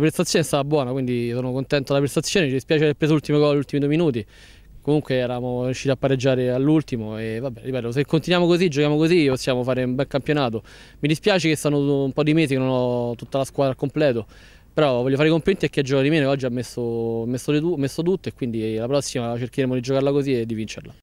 prestazione è stata buona, quindi sono contento della prestazione. Ci dispiace aver preso l'ultimo gol negli ultimi due minuti. Comunque eravamo riusciti a pareggiare all'ultimo e vabbè, ripeto, se continuiamo così, giochiamo così, possiamo fare un bel campionato. Mi dispiace che sono un po' di mesi che non ho tutta la squadra al completo, però voglio fare i complimenti a chi ha giocato di meno, oggi ha messo, messo, messo tutto e quindi la prossima cercheremo di giocarla così e di vincerla.